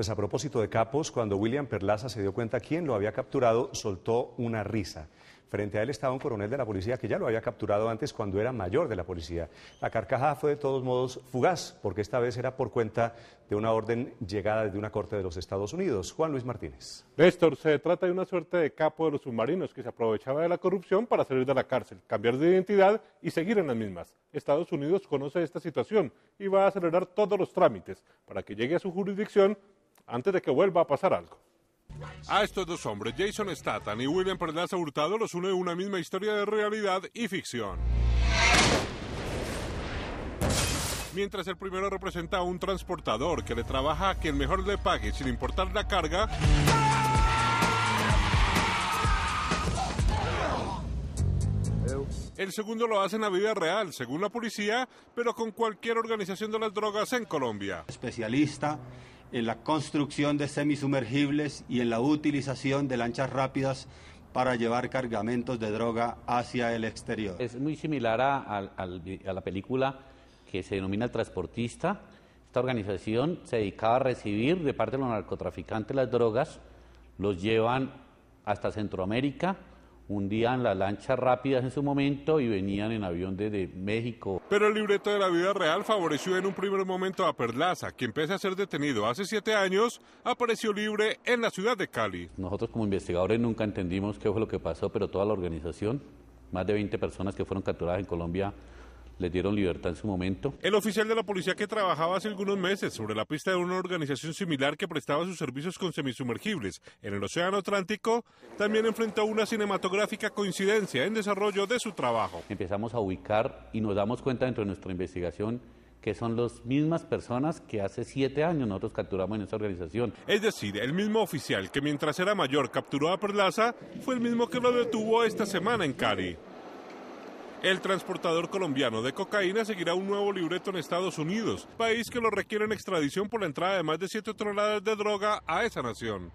Pues a propósito de capos, cuando William Perlaza se dio cuenta quién lo había capturado, soltó una risa. Frente a él estaba un coronel de la policía que ya lo había capturado antes cuando era mayor de la policía. La carcajada fue de todos modos fugaz, porque esta vez era por cuenta de una orden llegada desde una corte de los Estados Unidos. Juan Luis Martínez. Néstor, se trata de una suerte de capo de los submarinos que se aprovechaba de la corrupción para salir de la cárcel, cambiar de identidad y seguir en las mismas. Estados Unidos conoce esta situación y va a acelerar todos los trámites para que llegue a su jurisdicción antes de que vuelva a pasar algo. A estos dos hombres, Jason Statham y William Perlaza Hurtado, los une una misma historia de realidad y ficción. Mientras el primero representa a un transportador que le trabaja a quien mejor le pague sin importar la carga, El segundo lo hace en la vida real, según la policía, pero con cualquier organización de las drogas en Colombia. Especialista en la construcción de semisumergibles y en la utilización de lanchas rápidas para llevar cargamentos de droga hacia el exterior. Es muy similar a, la película que se denomina El Transportista. Esta organización se dedicaba a recibir de parte de los narcotraficantes las drogas, los llevan hasta Centroamérica, hundían las lanchas rápidas en su momento y venían en avión desde México. Pero el libreto de la vida real favoreció en un primer momento a Perlaza, quien pese a ser detenido hace siete años, apareció libre en la ciudad de Cali. Nosotros como investigadores nunca entendimos qué fue lo que pasó, pero toda la organización, más de 20 personas que fueron capturadas en Colombia, le dieron libertad en su momento. El oficial de la policía que trabajaba hace algunos meses sobre la pista de una organización similar que prestaba sus servicios con semisumergibles en el Océano Atlántico, también enfrentó una cinematográfica coincidencia en desarrollo de su trabajo. Empezamos a ubicar y nos damos cuenta dentro de nuestra investigación que son las mismas personas que hace siete años nosotros capturamos en esa organización. Es decir, el mismo oficial que mientras era mayor capturó a Perlaza fue el mismo que lo detuvo esta semana en Cali. El transportador colombiano de cocaína seguirá un nuevo libreto en Estados Unidos, país que lo requiere en extradición por la entrada de más de 7 toneladas de droga a esa nación.